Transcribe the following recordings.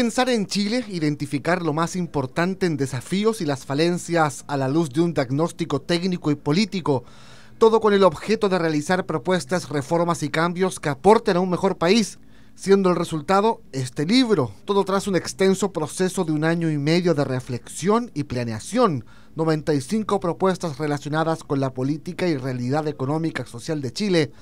pensar en Chile, identificar lo más importante en desafíos y las falencias a la luz de un diagnóstico técnico y político, todo con el objeto de realizar propuestas, reformas y cambios que aporten a un mejor país, siendo el resultado este libro, todo tras un extenso proceso de un año y medio de reflexión y planeación, 95 propuestas relacionadas con la política y realidad económica social de Chile,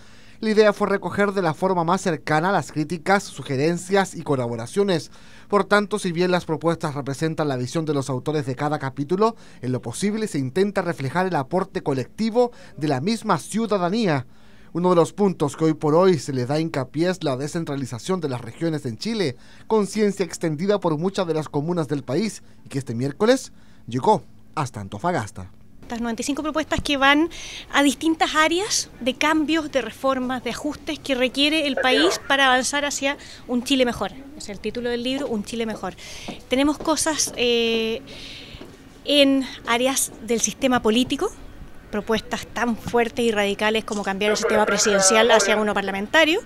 la idea fue recoger de la forma más cercana las críticas, sugerencias y colaboraciones. Por tanto, si bien las propuestas representan la visión de los autores de cada capítulo, en lo posible se intenta reflejar el aporte colectivo de la misma ciudadanía. Uno de los puntos que hoy por hoy se le da hincapié es la descentralización de las regiones en Chile, conciencia extendida por muchas de las comunas del país y que este miércoles llegó hasta Antofagasta. 95 propuestas que van a distintas áreas de cambios, de reformas, de ajustes que requiere el país para avanzar hacia un Chile mejor. Es el título del libro, Un Chile mejor. Tenemos cosas eh, en áreas del sistema político, propuestas tan fuertes y radicales como cambiar el sistema presidencial hacia uno parlamentario.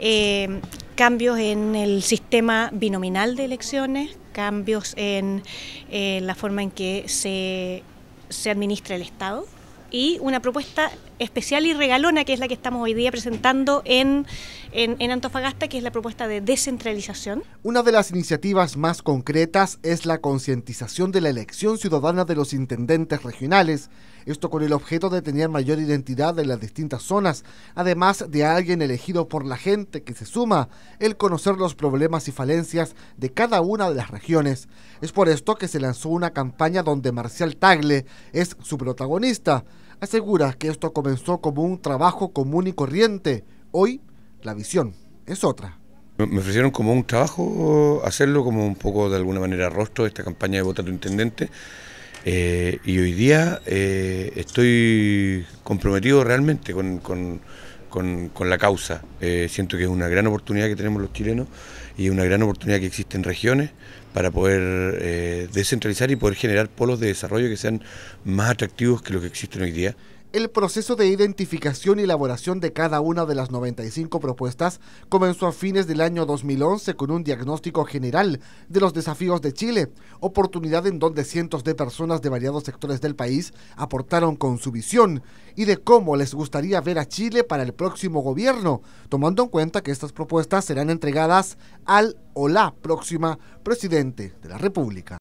Eh, cambios en el sistema binominal de elecciones, cambios en eh, la forma en que se se administra el Estado y una propuesta especial y regalona, que es la que estamos hoy día presentando en, en, Antofagasta, que es la propuesta de descentralización. Una de las iniciativas más concretas es la concientización de la elección ciudadana de los intendentes regionales, esto con el objeto de tener mayor identidad en las distintas zonas, además de alguien elegido por la gente que se suma, el conocer los problemas y falencias de cada una de las regiones. Es por esto que se lanzó una campaña donde Marcial Tagle es su protagonista aseguras que esto comenzó como un trabajo común y corriente. Hoy la visión es otra. Me ofrecieron como un trabajo eh, hacerlo como un poco de alguna manera rostro esta campaña de votar Intendente. Eh, y hoy día eh, estoy comprometido realmente con con, con la causa. Eh, siento que es una gran oportunidad que tenemos los chilenos y es una gran oportunidad que existe en regiones para poder eh, descentralizar y poder generar polos de desarrollo que sean más atractivos que los que existen hoy día. El proceso de identificación y elaboración de cada una de las 95 propuestas comenzó a fines del año 2011 con un diagnóstico general de los desafíos de Chile, oportunidad en donde cientos de personas de variados sectores del país aportaron con su visión y de cómo les gustaría ver a Chile para el próximo gobierno, tomando en cuenta que estas propuestas serán entregadas al o la próxima presidente de la República.